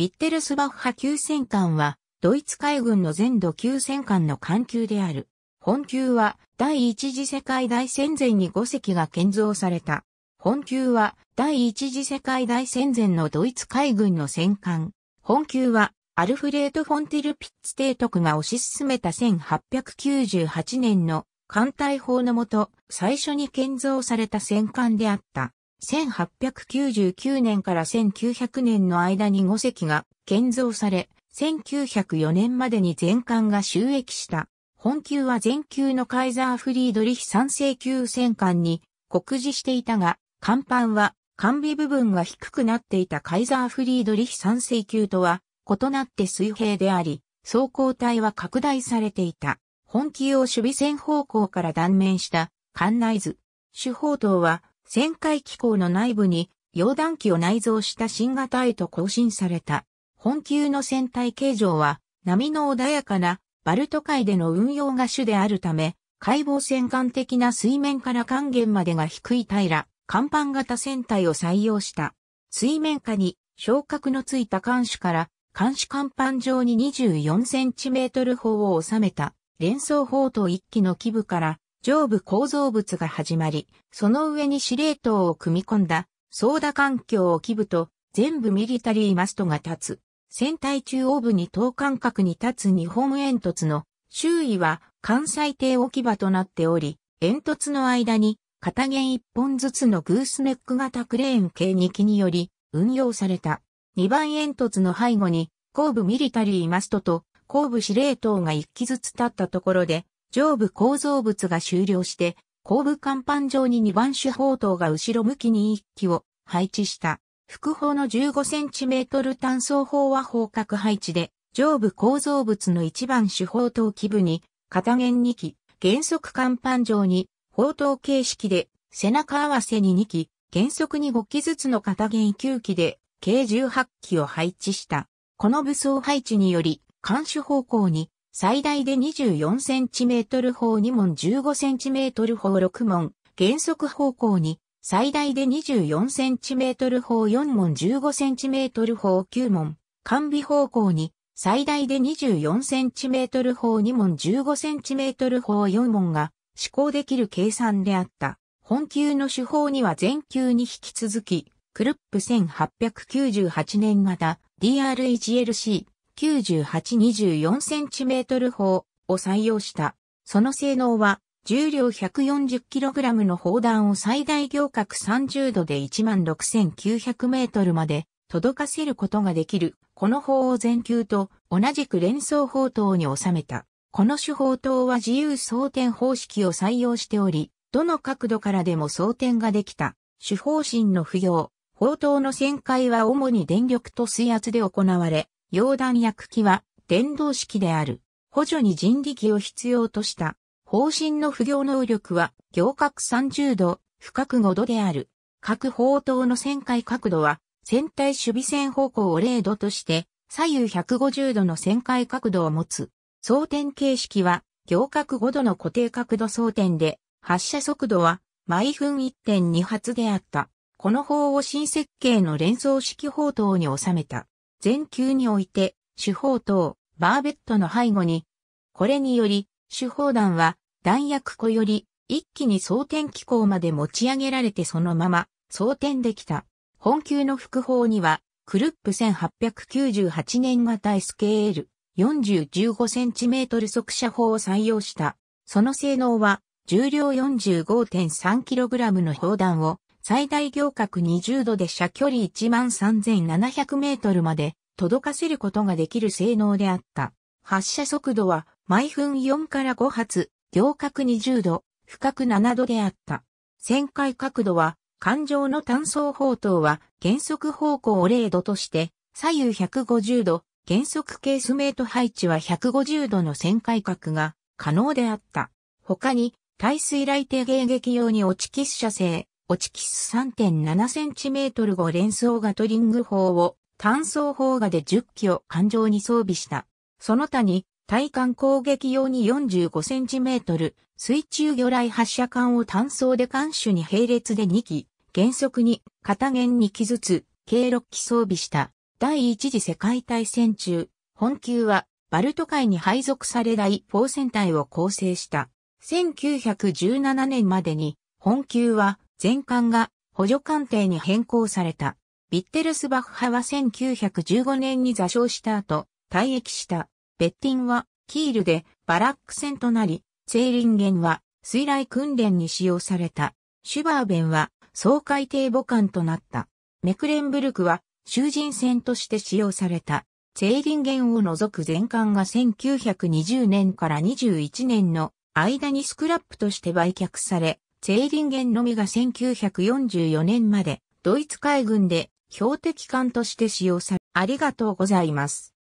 ビッテルスバッハ級戦艦は、ドイツ海軍の全土級戦艦の艦級である。本級は、第一次世界大戦前に5隻が建造された。本級は、第一次世界大戦前のドイツ海軍の戦艦。本級は、アルフレート・フォンティル・ピッツ提督が推し進めた1898年の艦隊法のもと、最初に建造された戦艦であった。1899年から1900年の間に5隻が建造され、1904年までに全艦が収益した。本級は全級のカイザー・フリードリヒ3世級戦艦に酷似していたが、甲板は完備部分が低くなっていたカイザー・フリードリヒ3世級とは異なって水平であり、走行体は拡大されていた。本級を守備線方向から断面した艦内図。主砲塔は旋回機構の内部に、溶断機を内蔵した新型へと更新された。本級の船体形状は、波の穏やかなバルト海での運用が主であるため、解剖船艦的な水面から還元までが低い平ら、甲板型船体を採用した。水面下に昇格のついた艦首から艦首甲板上に24センチメートル砲を収めた連装砲と一機の基部から上部構造物が始まり、その上に司令塔を組み込んだ、ソー環境を基部と、全部ミリタリーマストが立つ。船体中央部に等間隔に立つ日本煙突の周囲は関西艇置き場となっており、煙突の間に片弦一本ずつのグースネック型クレーン計2機により運用された。2番煙突の背後に後部ミリタリーマストと後部司令塔が1機ずつ立ったところで上部構造物が終了して、後部甲板上に2番手砲塔が後ろ向きに1機を配置した。副砲の1 5トル単装砲は方角配置で、上部構造物の1番手砲塔基部に、片弦2機、原則甲板上に、砲塔形式で、背中合わせに2機、原則に5機ずつの片弦9機で、計18機を配置した。この武装配置により、監視方向に最大で 24cm 砲2門 15cm 砲6門、減速方向に、最大で 24cm 砲4門 15cm 砲9門、完備方向に、最大で 24cm 砲2門 15cm 砲4門が試行できる計算であった。本級の手法には全級に引き続き、クルップ1898年型 d r h l c 9824cm 砲を採用した。その性能は、重量 140kg の砲弾を最大行角30度で 16,900m まで届かせることができる。この砲を全球と同じく連装砲塔に収めた。この手法塔は自由装填方式を採用しており、どの角度からでも装填ができた。手法心の不要。砲塔の旋回は主に電力と水圧で行われ、溶断薬機は電動式である。補助に人力を必要とした。方針の不行能力は、行角30度、深く5度である。各砲塔の旋回角度は、船体守備線方向を0度として、左右150度の旋回角度を持つ。装填形式は、行角5度の固定角度装填で、発射速度は、毎分1.2発であった。この砲を新設計の連想式砲塔に収めた。全球において、主砲等、バーベットの背後に、これにより、主砲弾は弾薬庫より一気に装填機構まで持ち上げられてそのまま装填できた。本級の副砲には、クルップ1898年型 SKL 4015センチメートル速射砲を採用した。その性能は、重量 45.3kg の砲弾を最大行角20度で射距離1 3700m まで届かせることができる性能であった。発射速度は毎分4から5発、行角20度、深く7度であった。旋回角度は、感情の単層砲塔は減速方向を0度として、左右150度、減速ケースメート配置は150度の旋回角が可能であった。他に、耐水雷低迎撃用に落ちキス射精、落ちキス 3.7cm 5連装ガトリング砲を単装砲画で10機を艦上に装備した。その他に、対艦攻撃用に4 5トル、水中魚雷発射管を単装で艦首に並列で2機、原則に片弦2機ずつ、計6機装備した。第一次世界大戦中、本級はバルト海に配属され第4戦隊を構成した。1917年までに本級は全艦が補助艦艇に変更された。ビッテルスバッハは1915年に座礁した後、退役した。ベッティンは、キールでバラック船となり、セイーリンゲンは、水雷訓練に使用された。シュバーベンは、総海艇母艦となった。メクレンブルクは、囚人船として使用された。セイーリンゲンを除く全艦が1920年から21年の間にスクラップとして売却され、セイーリンゲンのみが1944年までドイツ海軍で標的管として使用され、ありがとうございます。